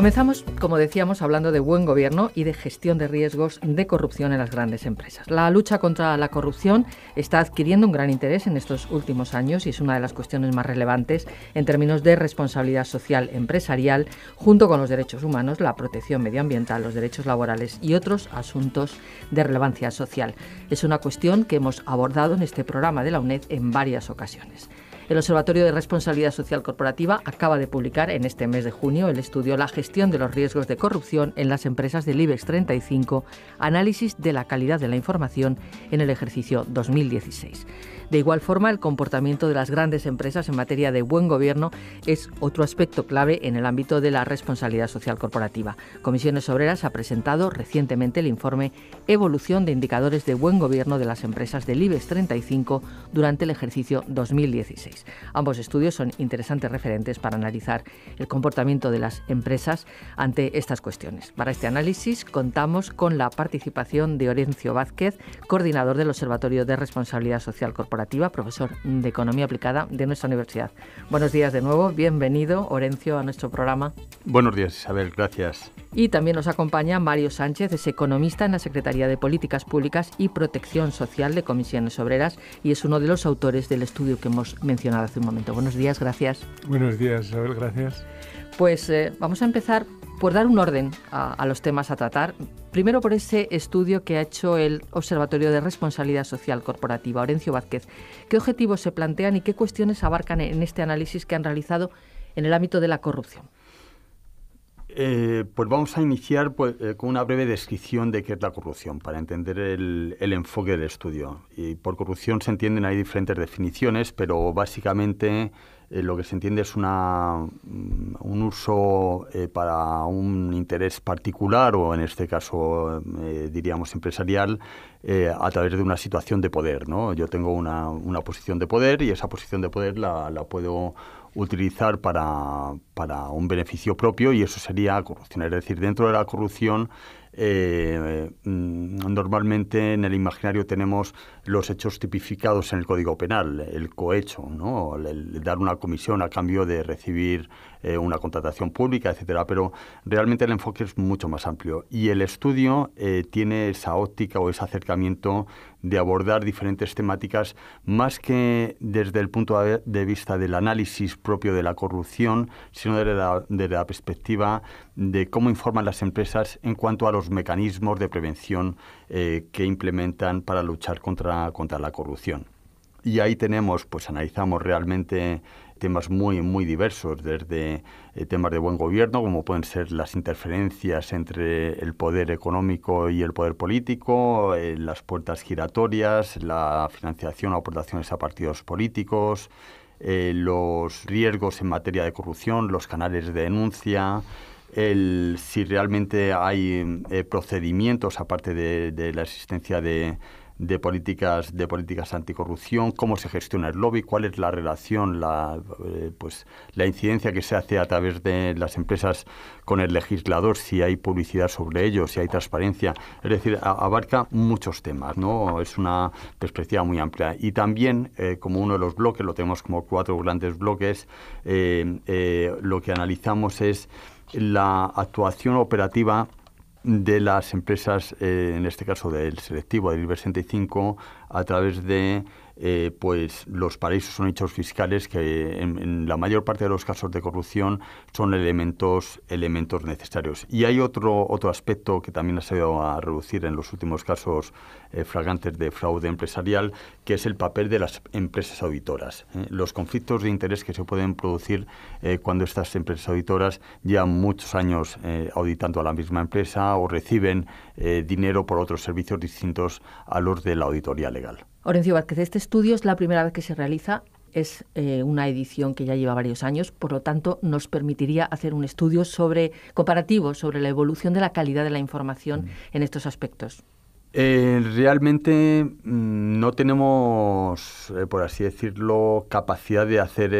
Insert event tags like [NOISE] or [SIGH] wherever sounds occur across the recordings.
Comenzamos, como decíamos, hablando de buen gobierno y de gestión de riesgos de corrupción en las grandes empresas. La lucha contra la corrupción está adquiriendo un gran interés en estos últimos años y es una de las cuestiones más relevantes en términos de responsabilidad social empresarial, junto con los derechos humanos, la protección medioambiental, los derechos laborales y otros asuntos de relevancia social. Es una cuestión que hemos abordado en este programa de la UNED en varias ocasiones. El Observatorio de Responsabilidad Social Corporativa acaba de publicar en este mes de junio el estudio La gestión de los riesgos de corrupción en las empresas del IBEX 35, análisis de la calidad de la información en el ejercicio 2016. De igual forma, el comportamiento de las grandes empresas en materia de buen gobierno es otro aspecto clave en el ámbito de la responsabilidad social corporativa. Comisiones Obreras ha presentado recientemente el informe Evolución de Indicadores de Buen Gobierno de las Empresas del IBEX 35 durante el ejercicio 2016. Ambos estudios son interesantes referentes para analizar el comportamiento de las empresas ante estas cuestiones. Para este análisis contamos con la participación de Orencio Vázquez, coordinador del Observatorio de Responsabilidad Social Corporativa profesor de Economía Aplicada de nuestra universidad. Buenos días de nuevo, bienvenido Orencio a nuestro programa. Buenos días Isabel, gracias. Y también nos acompaña Mario Sánchez, es economista en la Secretaría de Políticas Públicas y Protección Social de Comisiones Obreras y es uno de los autores del estudio que hemos mencionado hace un momento. Buenos días, gracias. Buenos días Isabel, gracias. Pues eh, vamos a empezar por dar un orden a, los temas a tratar. Primero por ese estudio que ha hecho el Observatorio de Responsabilidad Social Corporativa, Orencio Vázquez. ¿Qué objetivos se plantean y qué cuestiones abarcan en este análisis que han realizado en el ámbito de la corrupción? Eh, pues vamos a iniciar pues, eh, con una breve descripción de qué es la corrupción para entender el, el, enfoque del estudio. Y por corrupción se entienden hay diferentes definiciones, pero básicamente eh, lo que se entiende es una, mm, un uso eh, para un interés particular o en este caso eh, diríamos empresarial a través de una situación de poder. Yo tengo una, una posición de poder y esa posición de poder la, la puedo utilizar para, para, un beneficio propio y eso sería corrupción. Es decir, dentro de la corrupción eh, mm, normalmente en el imaginario tenemos los hechos tipificados en el Código Penal, el cohecho, ¿no? el, dar una comisión a cambio de recibir eh, una contratación pública, etcétera. Pero realmente el enfoque es mucho más amplio y el estudio eh, tiene esa óptica o ese acercamiento de abordar diferentes temáticas más que desde el punto de vista del análisis propio de la corrupción, sino desde la, la perspectiva de cómo informan las empresas en cuanto a los mecanismos de prevención eh, que implementan para luchar contra, contra la corrupción. Y ahí tenemos, pues analizamos realmente temas muy, muy diversos, desde eh, temas de buen gobierno, como pueden ser las interferencias entre el poder económico y el poder político, eh, las puertas giratorias, la financiación o aportaciones a partidos políticos, eh, los riesgos en materia de corrupción, los canales de denuncia. El, si realmente hay procedimientos, aparte de la existencia de, de políticas de políticas anticorrupción, cómo se gestiona el lobby, cuál es la relación, la eh, pues la incidencia que se hace a través de las empresas con el legislador, si hay publicidad sobre ello, si hay transparencia, es decir, abarca muchos temas, no es una perspectiva muy amplia y también eh, como uno de los bloques lo tenemos como cuatro grandes bloques, eh, lo que analizamos es la actuación operativa de las empresas, eh, en este caso del selectivo, del iber 65, a través de eh, pues los paraísos son hechos fiscales que en, la mayor parte de los casos de corrupción son elementos, elementos necesarios. Y hay otro, aspecto que también ha salido a reducir en los últimos casos eh, de fraude empresarial, que es el papel de las empresas auditoras. ¿eh? Los conflictos de interés que se pueden producir eh, cuando estas empresas auditoras llevan muchos años auditando a la misma empresa o reciben dinero por otros servicios distintos a los de la auditoría legal. Orencio Vázquez, este estudio es la primera vez que se realiza, es eh, una edición que ya lleva varios años, por lo tanto nos permitiría hacer un estudio sobre comparativo sobre la evolución de la calidad de la información mm. en estos aspectos. Eh, realmente mm, no tenemos, eh, por así decirlo, capacidad de hacer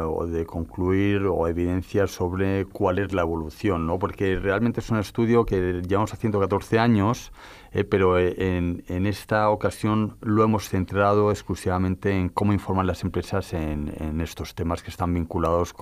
o de concluir o evidencia sobre cuál es la evolución, porque realmente es un estudio que llevamos haciendo 14 años eh, pero eh, en, esta ocasión lo hemos centrado exclusivamente en cómo informan las empresas en, estos temas que están vinculados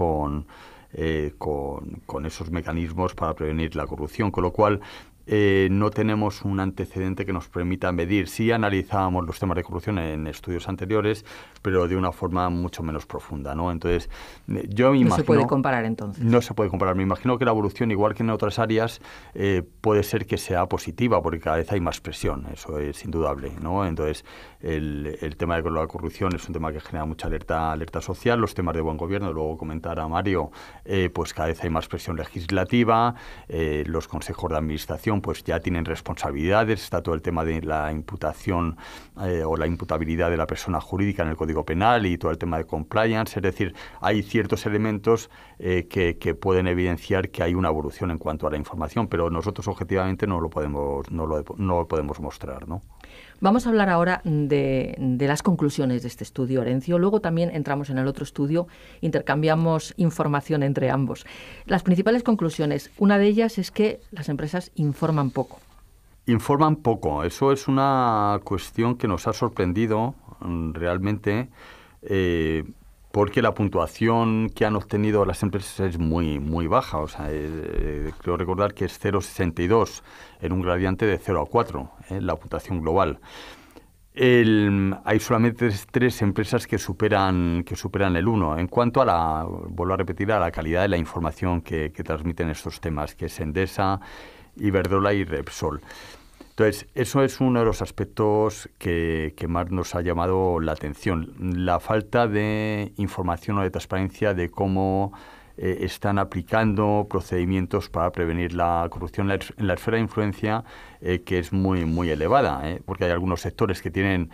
eh, con, con, esos mecanismos para prevenir la corrupción, con lo cual eh, no tenemos un antecedente que nos permita medir. si analizábamos los temas de corrupción en estudios anteriores, pero de una forma mucho menos profunda, ¿no? Entonces, eh, yo me imagino... No se puede comparar entonces. No se puede comparar. Me imagino que la evolución, igual que en otras áreas, eh, puede ser que sea positiva, porque cada vez hay más presión, eso es indudable, ¿no? Entonces, el, tema de la corrupción es un tema que genera mucha alerta, alerta social, los temas de buen gobierno, luego comentará Mario, pues cada vez hay más presión legislativa, los consejos de administración pues ya tienen responsabilidades, está todo el tema de la imputación eh, o la imputabilidad de la persona jurídica en el Código Penal y todo el tema de compliance, es decir, hay ciertos elementos eh, que, que, pueden evidenciar que hay una evolución en cuanto a la información, pero nosotros objetivamente no lo podemos, no lo podemos mostrar, ¿no? Vamos a hablar ahora de, las conclusiones de este estudio, Orencio. Luego también entramos en el otro estudio, intercambiamos información entre ambos. Las principales conclusiones, una de ellas es que las empresas informan poco. Informan poco. Eso es una cuestión que nos ha sorprendido mm, realmente. Eh, porque la puntuación que han obtenido las empresas es muy, muy baja. O sea, eh, eh, creo recordar que es 0,62 en un gradiente de 0 a 4, en eh, la puntuación global. hay solamente tres, empresas que superan, que superan el 1. En cuanto a la, vuelvo a repetir, a la calidad de la información que, transmiten estos temas, que es Endesa, Iberdrola y Repsol. Entonces, eso es uno de los aspectos que, más nos ha llamado la atención, la falta de información o de transparencia de cómo eh, están aplicando procedimientos para prevenir la corrupción en la esfera de influencia, eh, que es muy, muy elevada, eh, porque hay algunos sectores que tienen,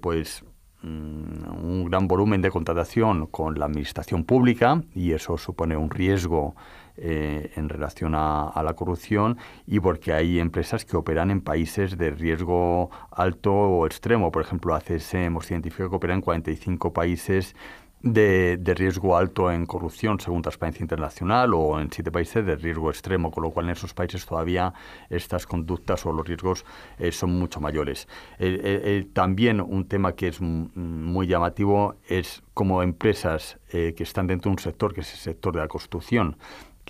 pues, mm, un gran volumen de contratación con la administración pública y eso supone un riesgo eh, en relación a, la corrupción y porque hay empresas que operan en países de riesgo alto o extremo. Por ejemplo, ACS hemos identificado que opera en 45 países de, riesgo alto en corrupción según Transparencia Internacional o en siete países de riesgo extremo, con lo cual en esos países todavía estas conductas o los riesgos eh, son mucho mayores. también un tema que es muy llamativo es como empresas eh, que están dentro de un sector que es el sector de la construcción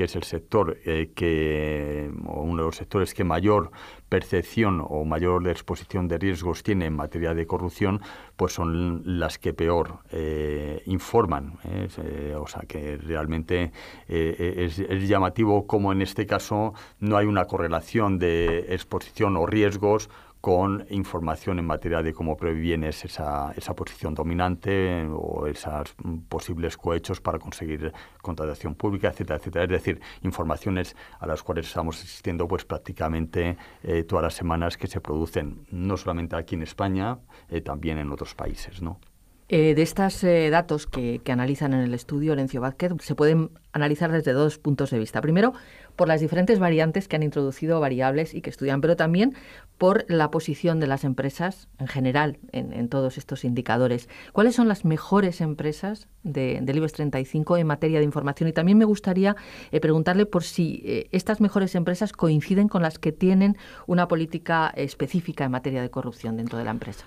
que es el sector eh, que, o uno de los sectores que mayor percepción o mayor exposición de riesgos tiene en materia de corrupción, pues son las que peor eh, informan. ¿eh? o sea, que realmente es, es, llamativo como en este caso no hay una correlación de exposición o riesgos con información en materia de cómo previenes esa, posición dominante o esos posibles cohechos para conseguir contratación pública, etcétera, etcétera. Es decir, informaciones a las cuales estamos asistiendo pues prácticamente eh, todas las semanas que se producen, no solamente aquí en España, eh, también en otros países, ¿no? Eh, de estos datos que, analizan en el estudio, Lencio Vázquez, se pueden analizar desde dos puntos de vista. Primero, por las diferentes variantes que han introducido variables y que estudian, pero también por la posición de las empresas en general en, todos estos indicadores. ¿Cuáles son las mejores empresas de, del IBEX 35 en materia de información? Y también me gustaría eh, preguntarle por si eh, estas mejores empresas coinciden con las que tienen una política específica en materia de corrupción dentro de la empresa.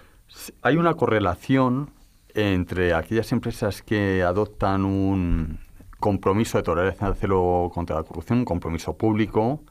Hay una correlación entre aquellas empresas que adoptan un, compromiso de tolerancia de cero contra la corrupción, un compromiso público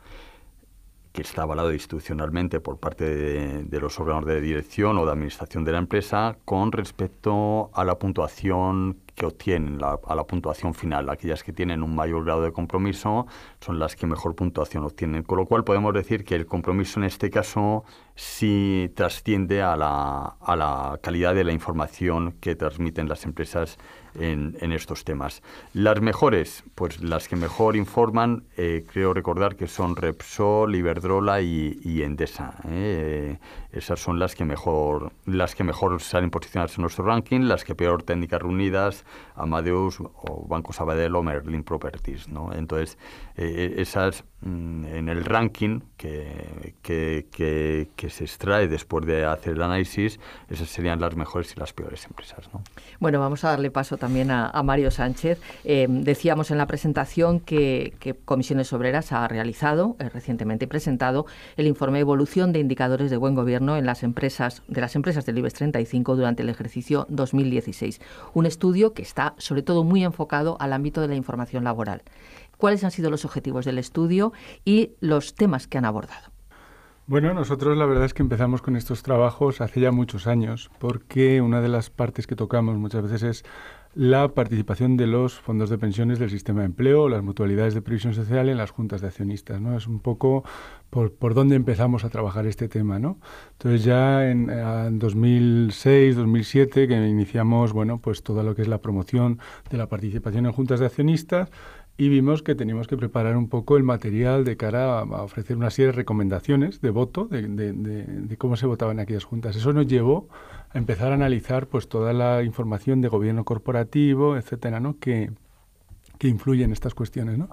que está avalado institucionalmente por parte de, los órganos de dirección o de administración de la empresa con respecto a la puntuación que obtienen, a la puntuación final. Aquellas que tienen un mayor grado de compromiso son las que mejor puntuación obtienen. Con lo cual podemos decir que el compromiso en este caso sí trasciende a la, a la calidad de la información que transmiten las empresas en, estos temas. Las mejores, pues las que mejor informan, eh, creo recordar que son Repsol, Iberdrola y, y Endesa. Eh. Esas son las que mejor, las que mejor salen posicionadas en nuestro ranking, las que peor técnicas reunidas, Amadeus o Banco Sabadell o Merlin Properties, ¿no? Entonces, eh, esas Mm, en el ranking que, que, se extrae después de hacer el análisis, esas serían las mejores y las peores empresas. Bueno, vamos a darle paso también a, Mario Sánchez. Eh, decíamos en la presentación que, Comisiones Obreras ha realizado eh, recientemente presentado el informe de Evolución de Indicadores de Buen Gobierno en las empresas de las empresas del IBEX 35 durante el ejercicio 2016. Un estudio que está sobre todo muy enfocado al ámbito de la información laboral cuáles han sido los objetivos del estudio y los temas que han abordado. Bueno, nosotros la verdad es que empezamos con estos trabajos hace ya muchos años, porque una de las partes que tocamos muchas veces es la participación de los fondos de pensiones del sistema de empleo, las mutualidades de previsión social en las juntas de accionistas. ¿no? Es un poco por, por dónde empezamos a trabajar este tema. Entonces ya en, 2006, 2007, que iniciamos bueno, pues todo lo que es la promoción de la participación en juntas de accionistas, y vimos que teníamos que preparar un poco el material de cara a, ofrecer una serie de recomendaciones de voto, de, cómo se votaban aquellas juntas. Eso nos llevó a empezar a analizar pues toda la información de gobierno corporativo, etcétera, ¿no? que, que influye en estas cuestiones. ¿no?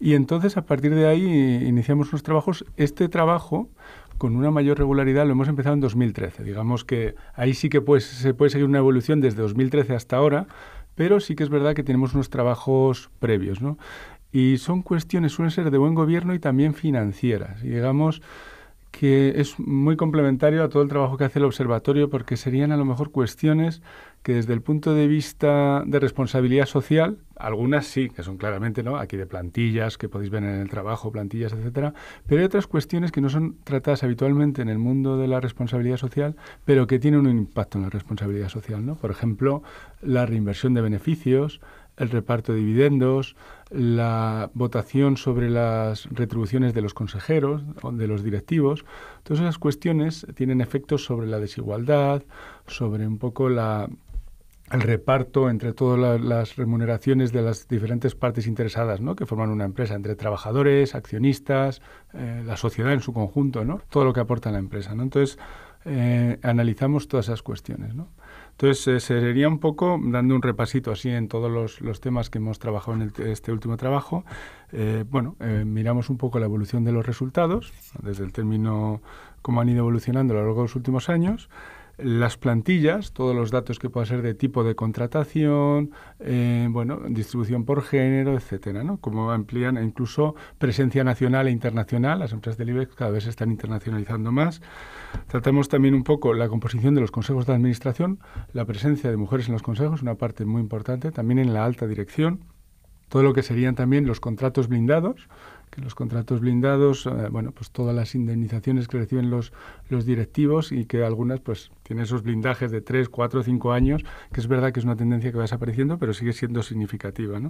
Y entonces, a partir de ahí, iniciamos unos trabajos. Este trabajo, con una mayor regularidad, lo hemos empezado en 2013. Digamos que ahí sí que pues, se puede seguir una evolución desde 2013 hasta ahora, pero sí que es verdad que tenemos unos trabajos previos, ¿no? Y son cuestiones, suelen ser de buen gobierno y también financieras. Y digamos que es muy complementario a todo el trabajo que hace el observatorio porque serían a lo mejor cuestiones que desde el punto de vista de responsabilidad social, algunas sí, que son claramente ¿no? aquí de plantillas que podéis ver en el trabajo, plantillas, etcétera, pero hay otras cuestiones que no son tratadas habitualmente en el mundo de la responsabilidad social, pero que tienen un impacto en la responsabilidad social, ¿no? Por ejemplo, la reinversión de beneficios, el reparto de dividendos, la votación sobre las retribuciones de los consejeros, o de los directivos. Todas esas cuestiones tienen efectos sobre la desigualdad, sobre un poco la el reparto entre todas las remuneraciones de las diferentes partes interesadas ¿no? que forman una empresa, entre trabajadores, accionistas, eh, la sociedad en su conjunto, ¿no? todo lo que aporta la empresa. Entonces, eh, analizamos todas esas cuestiones. Entonces, eh, sería un poco, dando un repasito así en todos los, temas que hemos trabajado en este último trabajo, bueno, miramos un poco la evolución de los resultados, desde el término, cómo han ido evolucionando a lo largo de los últimos años, las plantillas, todos los datos que puedan ser de tipo de contratación, eh, distribución por género, etcétera, ¿no? Como amplían e incluso presencia nacional e internacional, las empresas del IBEX cada vez se están internacionalizando más. Tratamos también un poco la composición de los consejos de administración, la presencia de mujeres en los consejos, una parte muy importante, también en la alta dirección, todo lo que serían también los contratos blindados, los contratos blindados, eh, bueno, pues todas las indemnizaciones que reciben los, directivos y que algunas pues tienen esos blindajes de 3, 4, 5 años, que es verdad que es una tendencia que va desapareciendo, pero sigue siendo significativa.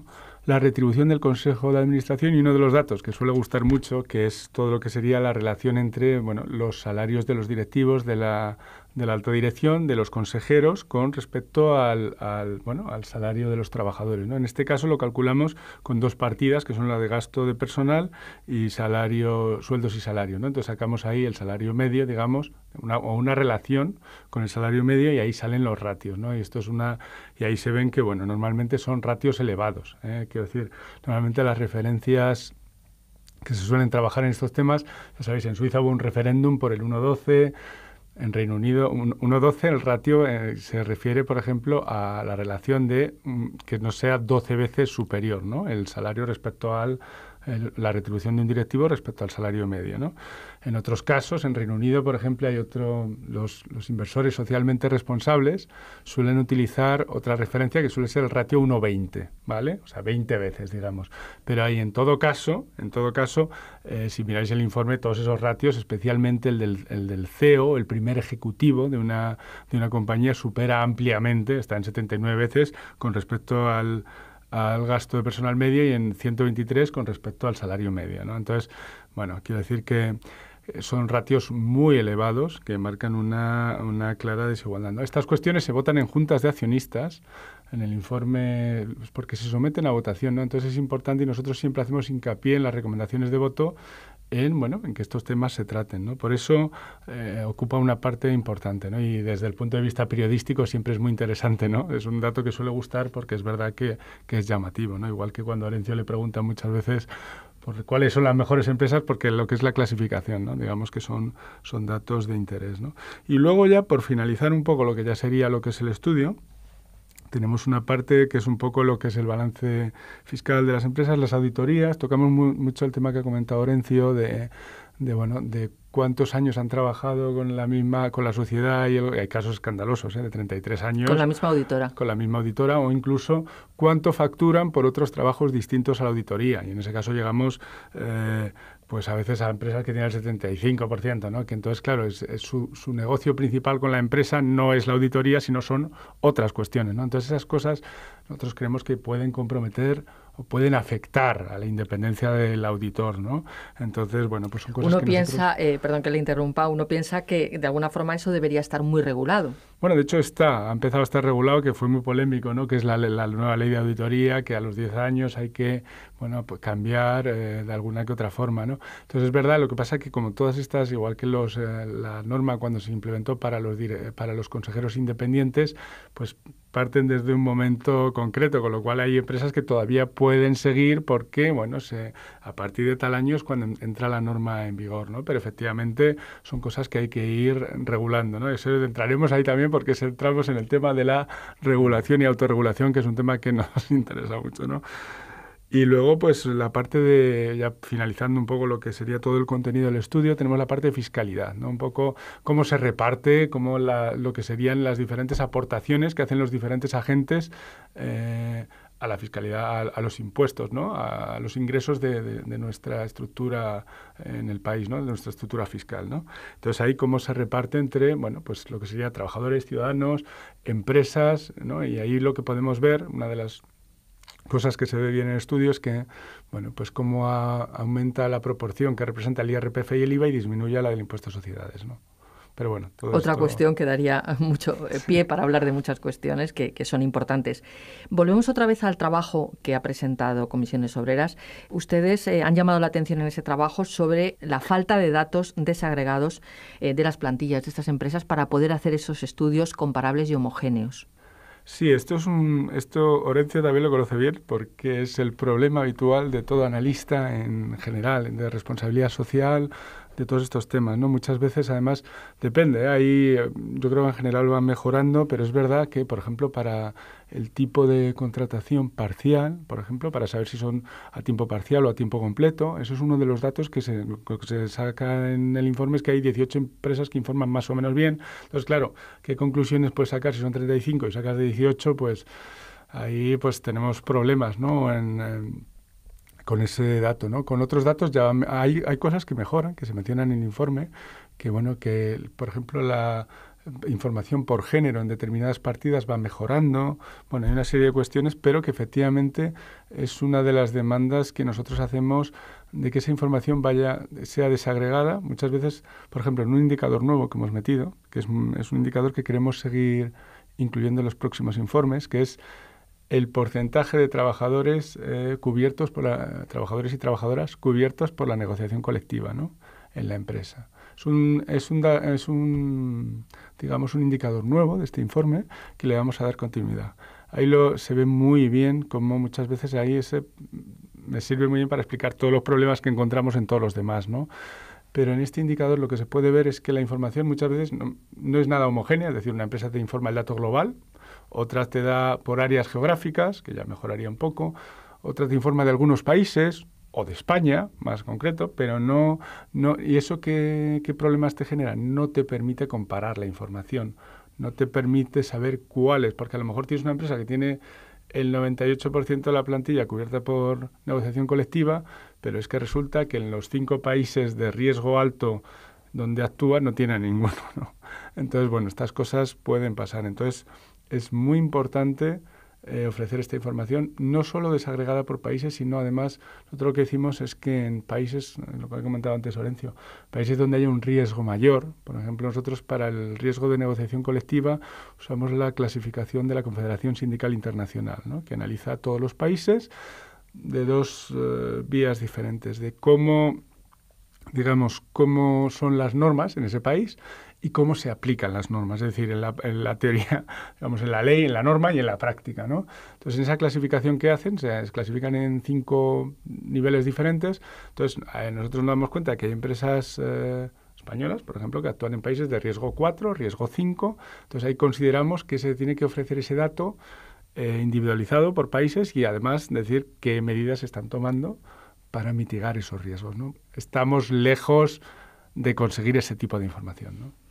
La retribución del Consejo de Administración y uno de los datos que suele gustar mucho, que es todo lo que sería la relación entre bueno, los salarios de los directivos, de la de la alta dirección, de los consejeros, con respecto al, bueno, al salario de los trabajadores. ¿no? En este caso lo calculamos con dos partidas, que son la de gasto de personal y salario, sueldos y salario. ¿no? Entonces sacamos ahí el salario medio, digamos, o una relación con el salario medio y ahí salen los ratios. ¿no? Y, esto es una, y ahí se ven que, bueno, normalmente son ratios elevados. ¿eh? Quiero decir, normalmente las referencias que se suelen trabajar en estos temas, ya sabéis, en Suiza hubo un referéndum por el 1.12, en Reino Unido, 1.12, el ratio eh, se refiere, por ejemplo, a la relación de mm, que no sea 12 veces superior ¿no? el salario respecto al, la retribución de un directivo respecto al salario medio. ¿no? En otros casos, en Reino Unido, por ejemplo, hay otro, los, inversores socialmente responsables suelen utilizar otra referencia que suele ser el ratio 1,20, ¿vale? O sea, 20 veces, digamos. Pero ahí, en todo caso, en todo caso, eh, si miráis el informe, todos esos ratios, especialmente el del, CEO, el primer ejecutivo de una, de una compañía, supera ampliamente, está en 79 veces, con respecto al al gasto de personal medio y en 123 con respecto al salario medio. ¿no? Entonces, bueno, quiero decir que eh, son ratios muy elevados que marcan una, clara desigualdad. Estas cuestiones se votan en juntas de accionistas, en el informe, pues, porque se someten a votación. ¿no? Entonces es importante y nosotros siempre hacemos hincapié en las recomendaciones de voto en, bueno, en que estos temas se traten. ¿no? Por eso eh, ocupa una parte importante ¿no? y desde el punto de vista periodístico siempre es muy interesante. ¿no? Es un dato que suele gustar porque es verdad que, es llamativo. ¿no? Igual que cuando Arencio le pregunta muchas veces por cuáles son las mejores empresas, porque lo que es la clasificación, ¿no? digamos que son, son datos de interés. ¿no? Y luego ya, por finalizar un poco lo que ya sería lo que es el estudio, tenemos una parte que es un poco lo que es el balance fiscal de las empresas, las auditorías. Tocamos mucho el tema que ha comentado Orencio de, bueno, de cuántos años han trabajado con la misma, con la sociedad y hay casos escandalosos, ¿eh? de 33 años. Con la misma auditora. Con la misma auditora o incluso cuánto facturan por otros trabajos distintos a la auditoría. Y en ese caso llegamos eh, pues a veces a empresas que tienen el 75%, ¿no? Que entonces, claro, es, su, negocio principal con la empresa no es la auditoría, sino son otras cuestiones, ¿no? Entonces esas cosas nosotros creemos que pueden comprometer o pueden afectar a la independencia del auditor, ¿no? Entonces, bueno, pues son cosas uno piensa, eh, perdón que le interrumpa, uno piensa que de alguna forma eso debería estar muy regulado. Bueno, de hecho está, ha empezado a estar regulado, que fue muy polémico, ¿no? Que es la, nueva ley de auditoría, que a los 10 años hay que, bueno, pues cambiar eh, de alguna que otra forma, ¿no? Entonces es verdad, lo que pasa es que como todas estas, igual que los, eh, la norma cuando se implementó para los, para los consejeros independientes, pues parten desde un momento concreto, con lo cual hay empresas que todavía pueden seguir porque, bueno, se, a partir de tal año es cuando entra la norma en vigor, ¿no? Pero efectivamente son cosas que hay que ir regulando, ¿no? Eso entraremos ahí también porque entramos en el tema de la regulación y autorregulación, que es un tema que nos [LAUGHS] interesa mucho, ¿no? Y luego, pues la parte de, ya finalizando un poco lo que sería todo el contenido del estudio, tenemos la parte de fiscalidad, ¿no? Un poco cómo se reparte, cómo lo que serían las diferentes aportaciones que hacen los diferentes agentes. Eh, a la fiscalidad, a, los impuestos, ¿no? a los ingresos de, nuestra estructura en el país, ¿no? de nuestra estructura fiscal. ¿no? Entonces ahí cómo se reparte entre bueno, pues lo que sería trabajadores, ciudadanos, empresas, ¿no? y ahí lo que podemos ver, una de las cosas que se ve bien en estudios que, bueno, pues cómo aumenta la proporción que representa el IRPF y el IVA y disminuye la del impuesto a sociedades, ¿no? bueno, Otra cuestión que daría [LAUGHS] mucho eh, pie para hablar de muchas cuestiones que, son importantes. Volvemos otra vez al trabajo que ha presentado Comisiones Obreras. Ustedes eh, han llamado la atención en ese trabajo sobre la falta de datos desagregados eh, de las plantillas de estas empresas para poder hacer esos estudios comparables y homogéneos. Sí, esto es un esto Orencio también lo conoce bien porque es el problema habitual de todo analista en general, de responsabilidad social de todos estos temas. ¿no? Muchas veces, además, depende. ¿eh? Ahí eh, yo creo que en general van mejorando, pero es verdad que, por ejemplo, para el tipo de contratación parcial, por ejemplo, para saber si son a tiempo parcial o a tiempo completo, eso es uno de los datos que se, que saca en el informe, es que hay 18 empresas que informan más o menos bien. Entonces, claro, ¿qué conclusiones puedes sacar si son 35 y sacas de 18? Pues ahí pues tenemos problemas, ¿no? en, con ese dato, ¿no? Con otros datos ya hay, hay cosas que mejoran, que se mencionan en el informe, que bueno, que por ejemplo la información por género en determinadas partidas va mejorando, bueno, hay una serie de cuestiones, pero que efectivamente es una de las demandas que nosotros hacemos de que esa información vaya, sea desagregada. Muchas veces, por ejemplo, en un indicador nuevo que hemos metido, que es, es un indicador que queremos seguir incluyendo en los próximos informes, que es el porcentaje de trabajadores eh, cubiertos por la, trabajadores y trabajadoras cubiertos por la negociación colectiva ¿no? en la empresa. Es un, es, un, digamos, un indicador nuevo de este informe que le vamos a dar continuidad. Ahí lo, se ve muy bien como muchas veces ahí me sirve muy bien para explicar todos los problemas que encontramos en todos los demás, ¿no? pero en este indicador lo que se puede ver es que la información muchas veces no, no, es nada homogénea, es decir, una empresa te informa el dato global, otras te da por áreas geográficas, que ya mejoraría un poco, otras te informa de algunos países o de España, más concreto, pero no... no ¿Y eso qué, qué problemas te genera? No te permite comparar la información, no te permite saber cuáles, porque a lo mejor tienes una empresa que tiene el 98% de la plantilla cubierta por negociación colectiva, pero es que resulta que en los cinco países de riesgo alto donde actúa no tiene ninguno. Entonces, bueno, estas cosas pueden pasar. Entonces, es muy importante eh, ofrecer esta información, no solo desagregada por países, sino además, nosotros lo que decimos es que en países, lo que ha comentado antes Orencio, países donde haya un riesgo mayor, por ejemplo, nosotros para el riesgo de negociación colectiva usamos la clasificación de la Confederación Sindical Internacional, que analiza a todos los países de dos eh, vías diferentes, de cómo digamos, cómo son las normas en ese país y cómo se aplican las normas, es decir, en la, teoría, [LAUGHS] digamos, en la ley, en la norma y en la práctica. ¿no? Entonces, en esa clasificación que hacen, se clasifican en cinco niveles diferentes. Entonces, nosotros nos damos cuenta que hay empresas eh, españolas, por ejemplo, que actúan en países de riesgo 4, riesgo 5. Entonces, ahí consideramos que se tiene que ofrecer ese dato eh, individualizado por países y además decir qué medidas se están tomando para mitigar esos riesgos. ¿no? Estamos lejos de conseguir ese tipo de información. ¿no?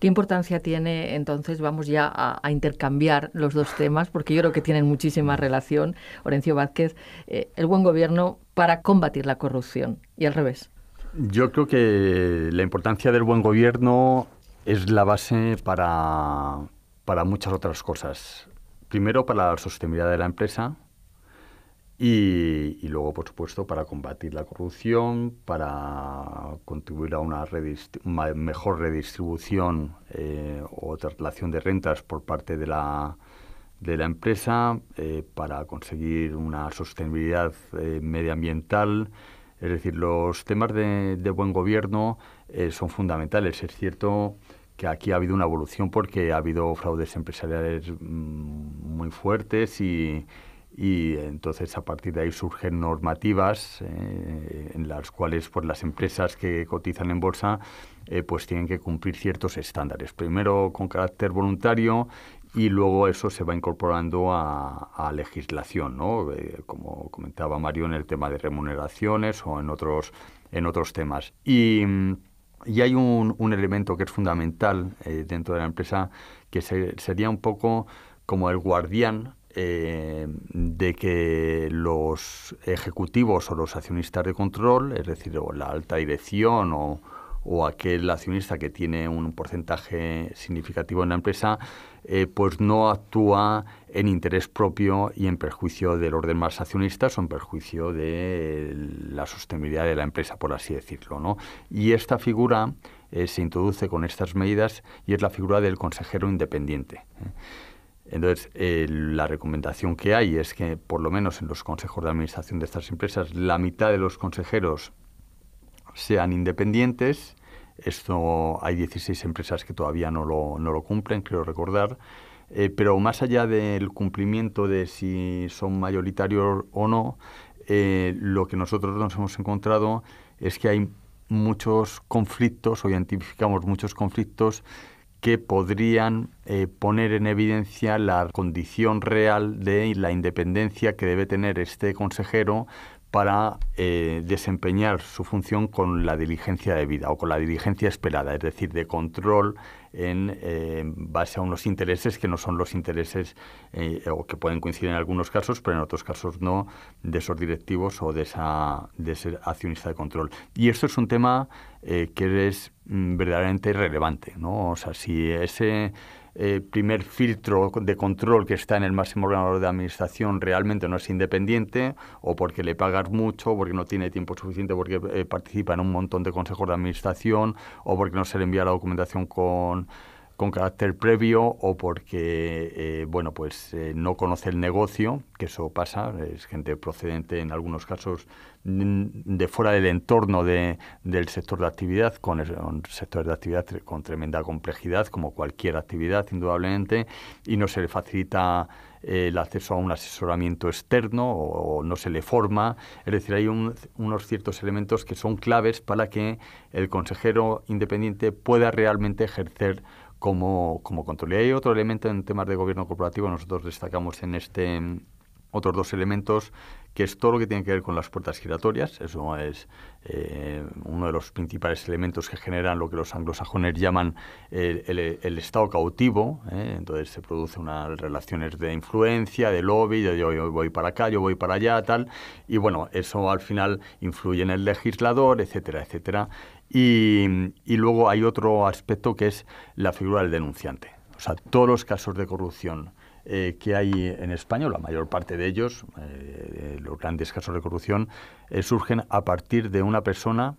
¿Qué importancia tiene entonces? Vamos ya a, intercambiar los dos temas porque yo creo que tienen muchísima relación, Orencio Vázquez, eh, el buen gobierno para combatir la corrupción y al revés. Yo creo que la importancia del buen gobierno es la base para, para muchas otras cosas. Primero, para la sostenibilidad de la empresa, y, luego, por supuesto, para combatir la corrupción, para contribuir a una, mejor redistribución eh, o traslación de rentas por parte de la, de la empresa, eh, para conseguir una sostenibilidad eh, medioambiental. Es decir, los temas de, de buen gobierno son fundamentales. Es cierto que aquí ha habido una evolución porque ha habido fraudes empresariales mm, muy fuertes y y entonces a partir de ahí surgen normativas eh, en las cuales pues, las empresas que cotizan en bolsa eh, pues tienen que cumplir ciertos estándares, primero con carácter voluntario y luego eso se va incorporando a, legislación, ¿no? Eh, como comentaba Mario en el tema de remuneraciones o en otros, en otros temas. Y, y hay un, elemento que es fundamental dentro de la empresa que sería un poco como el guardián eh, de que los ejecutivos o los accionistas de control, es decir, la alta dirección o, aquel accionista que tiene un porcentaje significativo en la empresa, eh, pues no actúa en interés propio y en perjuicio del orden más accionistas o en perjuicio de la sostenibilidad de la empresa, por así decirlo. ¿no? Y esta figura eh, se introduce con estas medidas y es la figura del consejero independiente. Entonces, eh, la recomendación que hay es que, por lo menos en los consejos de administración de estas empresas, la mitad de los consejeros sean independientes. Esto hay 16 empresas que todavía no lo, cumplen, creo recordar. Eh, pero más allá del cumplimiento de si son mayoritarios o no, eh, lo que nosotros nos hemos encontrado es que hay muchos conflictos, o identificamos muchos conflictos que podrían eh, poner en evidencia la condición real de la independencia que debe tener este consejero para eh, desempeñar su función con la diligencia debida o con la diligencia esperada, es decir, de control en eh, base a unos intereses que no son los intereses o que pueden coincidir en algunos casos, pero en otros casos no, de esos directivos o de, esa, de ese accionista de control. Y esto es un tema eh, que es mm, verdaderamente irrelevante. ¿no? O sea, si ese eh, primer filtro de control que está en el máximo ordenador de administración realmente no es independiente, o porque le pagas mucho, porque no tiene tiempo suficiente, porque eh, participa en un montón de consejos de administración, o porque no se le envía la documentación con con carácter previo o porque eh, bueno pues eh, no conoce el negocio que eso pasa es gente procedente en algunos casos de fuera del entorno de, del sector de actividad con, sectores de actividad con tremenda complejidad como cualquier actividad indudablemente y no se le facilita eh, el acceso a un asesoramiento externo o, no se le forma. Es decir, hay unos ciertos elementos que son claves para que el consejero independiente pueda realmente ejercer como, control. Y hay otro elemento en temas de gobierno corporativo, nosotros destacamos en este mm, otros dos elementos, que es todo lo que tiene que ver con las puertas giratorias. Eso es eh, uno de los principales elementos que generan lo que los anglosajones llaman el, estado cautivo. ¿eh? Entonces se producen unas relaciones de influencia, de lobby, de yo voy para acá, yo voy para allá, tal. Y bueno, eso al final influye en el legislador, etcétera, etcétera. Y, luego hay otro aspecto que es la figura del denunciante. O sea, todos los casos de corrupción eh, que hay en España, la mayor parte de ellos, eh, los grandes casos de corrupción, eh, surgen a partir de una persona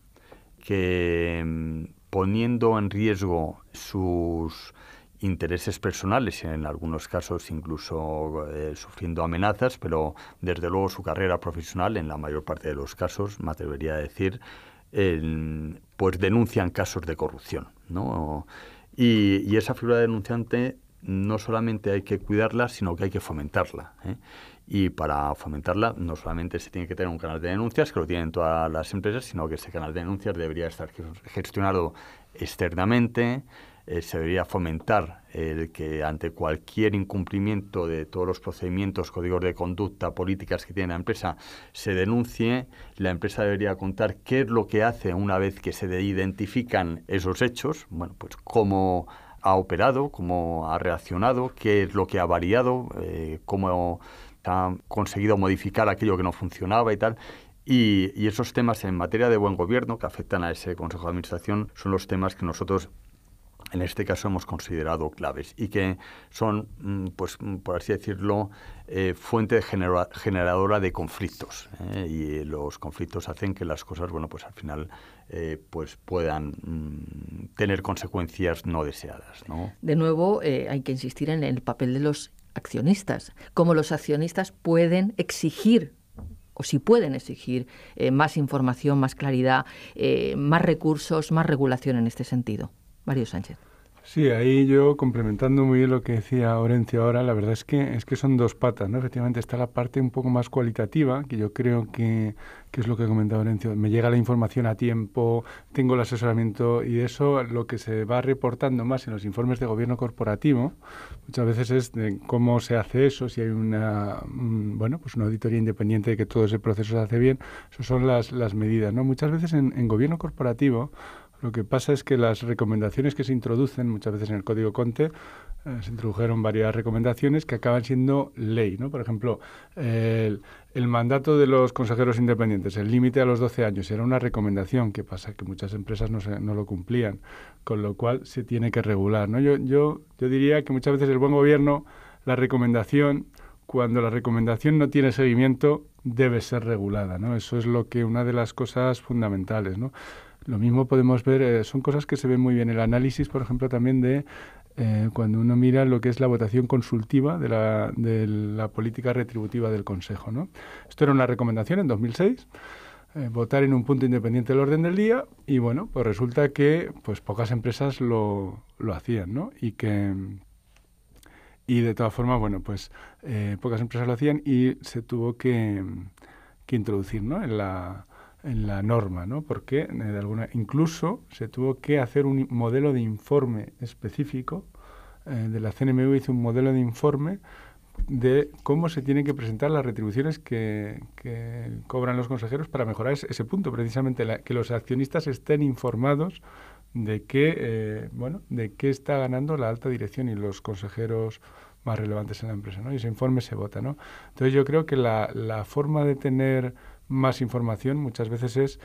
que mm, poniendo en riesgo sus intereses personales, en algunos casos incluso sufriendo amenazas, pero desde luego su carrera profesional, en la mayor parte de los casos, me atrevería a decir, pues denuncian casos de corrupción. Y, esa figura de denunciante no solamente hay que cuidarla, sino que hay que fomentarla. ¿eh? Y para fomentarla no solamente se tiene que tener un canal de denuncias, que lo tienen todas las empresas, sino que ese canal de denuncias debería estar gestionado externamente, eh, se debería fomentar el que ante cualquier incumplimiento de todos los procedimientos, códigos de conducta, políticas que tiene la empresa, se denuncie, la empresa debería contar qué es lo que hace una vez que se identifican esos hechos, bueno, pues cómo ha operado, cómo ha reaccionado, qué es lo que ha variado, eh, cómo ha conseguido modificar aquello que no funcionaba y tal. y esos temas en materia de buen gobierno que afectan a ese Consejo de Administración son los temas que nosotros en este caso hemos considerado claves y que son, mm, pues, mm, por así decirlo, eh, fuente generadora de conflictos. ¿eh? Y eh, los conflictos hacen que las cosas, bueno, pues al final pues puedan mm, tener consecuencias no deseadas. De nuevo, hay que insistir en el papel de los accionistas, cómo los accionistas pueden exigir o si pueden exigir más información, más claridad, más recursos, más regulación en este sentido. Mario Sánchez. Sí, ahí yo complementando muy bien lo que decía Orencio ahora, la verdad es que es que son dos patas, ¿no? Efectivamente está la parte un poco más cualitativa, que yo creo que, es lo que comentado Orencio, me llega la información a tiempo, tengo el asesoramiento y eso lo que se va reportando más en los informes de gobierno corporativo, muchas veces es cómo se hace eso, si hay una bueno, pues una auditoría independiente de que todo ese proceso se hace bien, esas son las, las medidas, ¿no? Muchas veces en gobierno corporativo lo que pasa es que las recomendaciones que se introducen muchas veces en el Código Conte, eh, se introdujeron varias recomendaciones que acaban siendo ley. ¿no? Por ejemplo, el, mandato de los consejeros independientes, el límite a los 12 años, era una recomendación que pasa que muchas empresas no, no lo cumplían, con lo cual se tiene que regular. ¿no? Yo, yo, yo diría que muchas veces el buen gobierno, la recomendación, cuando la recomendación no tiene seguimiento, debe ser regulada. ¿no? Eso es lo que una de las cosas fundamentales. ¿no? Lo mismo podemos ver, eh, son cosas que se ven muy bien. El análisis, por ejemplo, también de eh, cuando uno mira lo que es la votación consultiva de la, de la política retributiva del Consejo. ¿no? Esto era una recomendación en 2006. Eh, votar en un punto independiente del orden del día y bueno, pues resulta que pues pocas empresas lo, hacían, ¿no? Y que y de todas formas, bueno, pues pocas empresas lo hacían y se tuvo que, introducir, ¿no? En la, en la norma, ¿no? Porque eh, de alguna, incluso se tuvo que hacer un modelo de informe específico, eh, de la CNMV hizo un modelo de informe de cómo se tienen que presentar las retribuciones que, cobran los consejeros para mejorar ese, punto, precisamente que los accionistas estén informados de qué, eh, bueno, de qué está ganando la alta dirección y los consejeros más relevantes en la empresa, ¿no? Y ese informe se vota, ¿no? Entonces yo creo que la forma de tener más información muchas veces es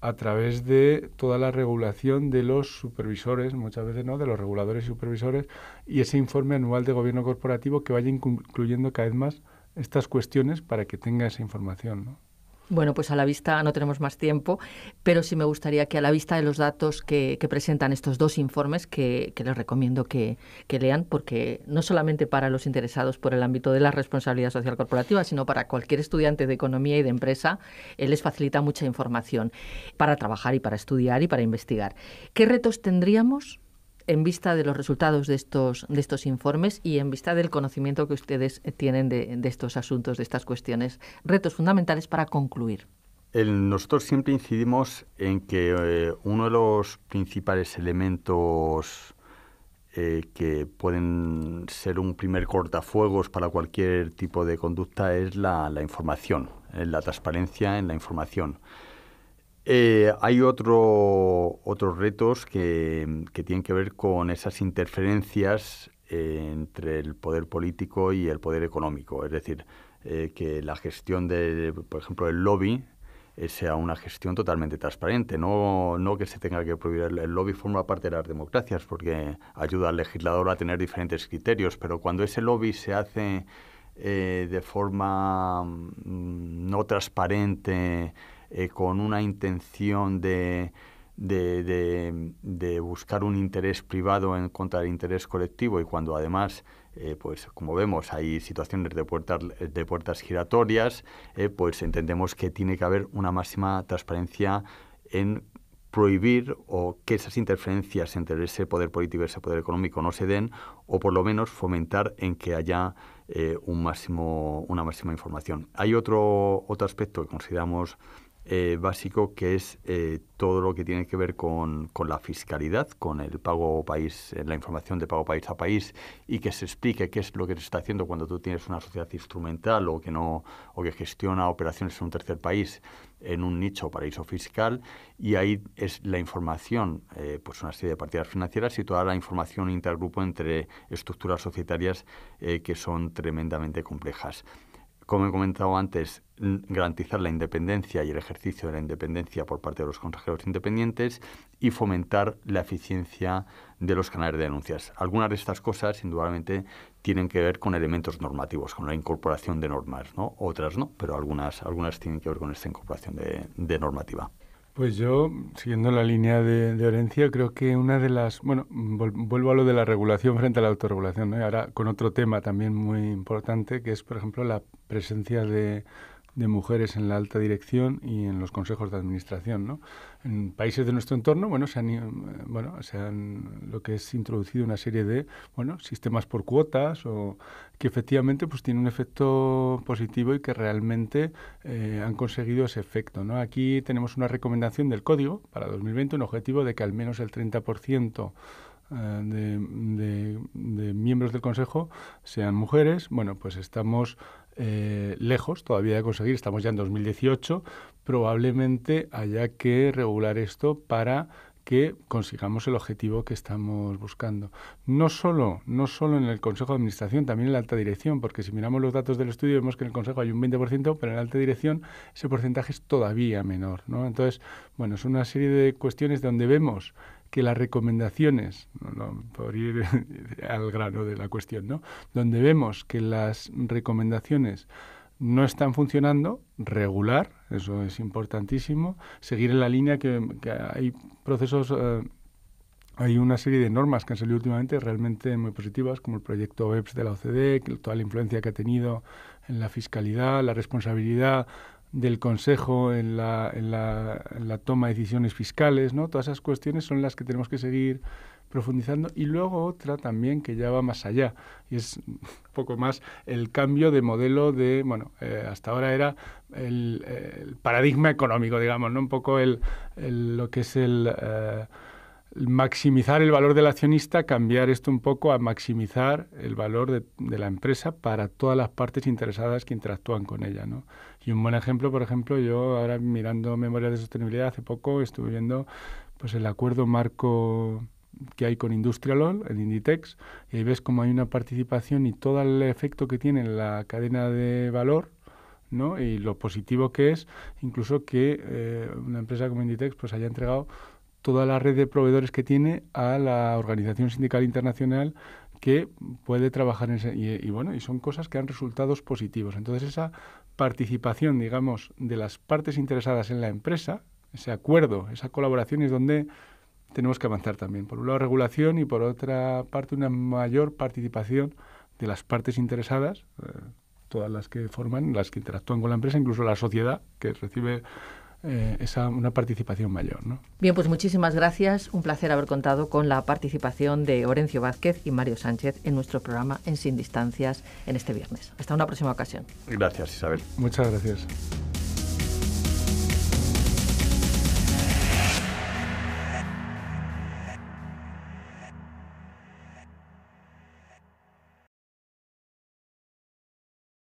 a través de toda la regulación de los supervisores, muchas veces no, de los reguladores y supervisores, y ese informe anual de gobierno corporativo que vaya incluyendo cada vez más estas cuestiones para que tenga esa información. ¿no? Bueno, pues a la vista no tenemos más tiempo, pero sí me gustaría que a la vista de los datos que, presentan estos dos informes, que, les recomiendo que, lean, porque no solamente para los interesados por el ámbito de la responsabilidad social corporativa, sino para cualquier estudiante de economía y de empresa, eh, les facilita mucha información para trabajar y para estudiar y para investigar. ¿Qué retos tendríamos en vista de los resultados de estos, informes y en vista del conocimiento que ustedes eh, tienen de, estos asuntos, de estas cuestiones, retos fundamentales para concluir? nosotros siempre incidimos en que eh, uno de los principales elementos eh, que pueden ser un primer cortafuegos para cualquier tipo de conducta es la, la información, la transparencia en la información. Eh, hay otro, otros retos que, tienen que ver con esas interferencias eh, entre el poder político y el poder económico. Es decir, eh, que la gestión, de, por ejemplo, del lobby sea una gestión totalmente transparente, no, que se tenga que prohibir. El, lobby forma parte de las democracias porque ayuda al legislador a tener diferentes criterios, pero cuando ese lobby se hace de forma mm, no transparente, eh, con una intención de, de, buscar un interés privado en contra del interés colectivo y cuando además, eh, pues como vemos, hay situaciones de, puertas, de puertas giratorias, eh, pues entendemos que tiene que haber una máxima transparencia en prohibir o que esas interferencias entre ese poder político y ese poder económico no se den o por lo menos fomentar en que haya un máximo, una máxima información. Hay otro, otro aspecto que consideramos eh, básico que es eh, todo lo que tiene que ver con, la fiscalidad, con el pago país, eh, la información de pago país a país y que se explique qué es lo que se está haciendo cuando tú tienes una sociedad instrumental o que no o que gestiona operaciones en un tercer país en un nicho paraíso fiscal y ahí es la información, pues una serie de partidas financieras y toda la información intergrupo entre estructuras societarias que son tremendamente complejas. Como he comentado antes, garantizar la independencia y el ejercicio de la independencia por parte de los consejeros independientes y fomentar la eficiencia de los canales de denuncias. Algunas de estas cosas, indudablemente, tienen que ver con elementos normativos, con la incorporación de normas, ¿no? Otras no, pero algunas, algunas tienen que ver con esta incorporación de, normativa. Pues yo, siguiendo la línea de, de, Orencia, creo que una de las... Bueno, vuelvo a lo de la regulación frente a la autorregulación, ¿no? ahora con otro tema también muy importante, que es, por ejemplo, la presencia de de mujeres en la alta dirección y en los consejos de administración. ¿no? En países de nuestro entorno, bueno, se han, bueno, se han lo que es introducido una serie de bueno, sistemas por cuotas o que efectivamente pues tiene un efecto positivo y que realmente eh, han conseguido ese efecto. ¿no? Aquí tenemos una recomendación del código para 2020, un objetivo de que al menos el 30% eh, de, de, miembros del Consejo sean mujeres, bueno, pues estamos eh, lejos todavía de conseguir, estamos ya en 2018, probablemente haya que regular esto para que consigamos el objetivo que estamos buscando. No solo, no solo en el Consejo de Administración, también en la alta dirección, porque si miramos los datos del estudio vemos que en el Consejo hay un 20%, pero en la alta dirección ese porcentaje es todavía menor. Entonces, bueno, es una serie de cuestiones donde vemos que las recomendaciones, por ir [LAUGHS] al grano de la cuestión, ¿no? donde vemos que las recomendaciones no están funcionando, regular, eso es importantísimo, seguir en la línea que, hay procesos... Eh, hay una serie de normas que han salido últimamente realmente muy positivas, como el proyecto EPS de la OCDE, toda la influencia que ha tenido en la fiscalidad, la responsabilidad del Consejo en la, en, la, toma de decisiones fiscales, ¿no? Todas esas cuestiones son las que tenemos que seguir profundizando. Y luego otra también que ya va más allá, y es un poco más el cambio de modelo de, bueno, eh, hasta ahora era el, paradigma económico, digamos, ¿no? Un poco lo que es el... Eh, maximizar el valor del accionista, cambiar esto un poco a maximizar el valor de, de la empresa para todas las partes interesadas que interactúan con ella, ¿no? Y un buen ejemplo, por ejemplo, yo ahora mirando memorias de sostenibilidad, hace poco estuve viendo pues el acuerdo marco que hay con Industrialol, el Inditex, y ahí ves cómo hay una participación y todo el efecto que tiene en la cadena de valor ¿no? y lo positivo que es incluso que eh, una empresa como Inditex pues haya entregado toda la red de proveedores que tiene a la organización sindical internacional que puede trabajar en ese, y, y, bueno y son cosas que han resultados positivos entonces esa participación, digamos, de las partes interesadas en la empresa, ese acuerdo, esa colaboración es donde tenemos que avanzar también. Por un lado, regulación y por otra parte, una mayor participación de las partes interesadas, eh, todas las que forman, las que interactúan con la empresa, incluso la sociedad que recibe eh, esa, una participación mayor. ¿no? Bien, pues muchísimas gracias. Un placer haber contado con la participación de Orencio Vázquez y Mario Sánchez en nuestro programa en Sin Distancias en este viernes. Hasta una próxima ocasión. Gracias, Isabel. Muchas gracias.